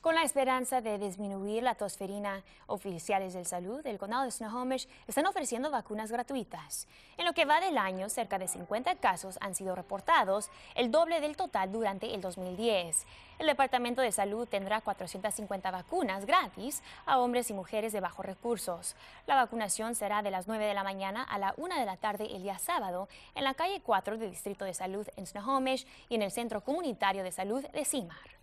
Con la esperanza de disminuir la tosferina, oficiales de salud del condado de Snohomish están ofreciendo vacunas gratuitas. En lo que va del año, cerca de 50 casos han sido reportados, el doble del total durante el 2010. El Departamento de Salud tendrá 450 vacunas gratis a hombres y mujeres de bajos recursos. La vacunación será de las 9 de la mañana a la 1 de la tarde el día sábado en la calle 4 del Distrito de Salud en Snohomish y en el Centro Comunitario de Salud de Cimar.